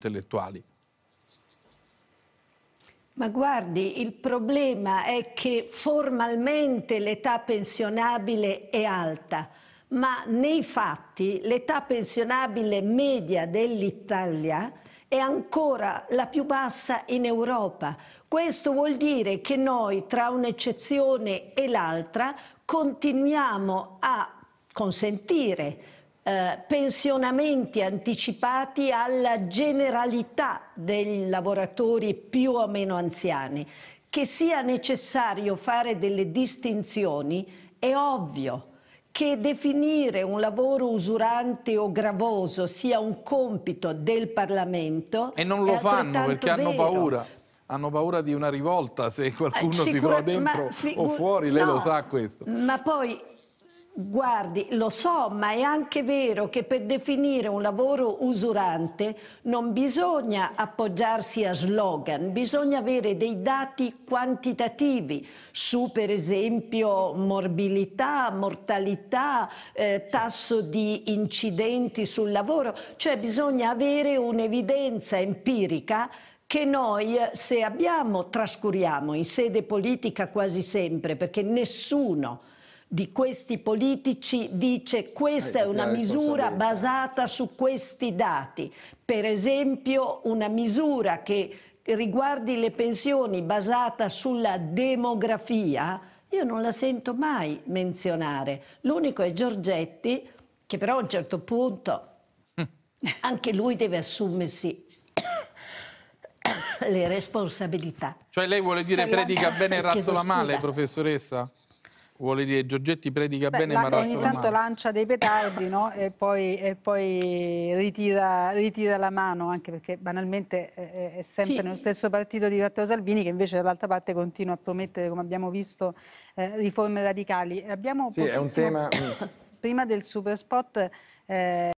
intellettuali. Ma guardi, il problema è che formalmente l'età pensionabile è alta, ma nei fatti l'età pensionabile media dell'Italia è ancora la più bassa in Europa. Questo vuol dire che noi, tra un'eccezione e l'altra, continuiamo a consentire eh, pensionamenti anticipati alla generalità dei lavoratori più o meno anziani. Che sia necessario fare delle distinzioni è ovvio che definire un lavoro usurante o gravoso sia un compito del Parlamento e non lo fanno perché hanno vero. paura hanno paura di una rivolta se qualcuno eh, Sicura si trova dentro o fuori, lei no, lo sa questo. Ma poi Guardi, lo so, ma è anche vero che per definire un lavoro usurante non bisogna appoggiarsi a slogan, bisogna avere dei dati quantitativi su per esempio morbilità, mortalità, eh, tasso di incidenti sul lavoro, cioè bisogna avere un'evidenza empirica che noi se abbiamo trascuriamo in sede politica quasi sempre perché nessuno di questi politici dice questa eh, è una misura basata su questi dati. Per esempio una misura che riguardi le pensioni basata sulla demografia, io non la sento mai menzionare. L'unico è Giorgetti, che però a un certo punto mm. anche lui deve assumersi le responsabilità. Cioè lei vuole dire cioè, predica bene e razzola male, professoressa? Vuole dire Giorgetti predica Beh, bene ma razza Ogni tanto lancia dei petardi no? e poi, e poi ritira, ritira, la mano, anche perché banalmente è, eh, eh, è sempre sì. nello stesso partito di Matteo Salvini che invece dall'altra parte continua a promettere, come abbiamo visto, eh, riforme radicali. Abbiamo sì, è un tema... Prima del super spot... Eh,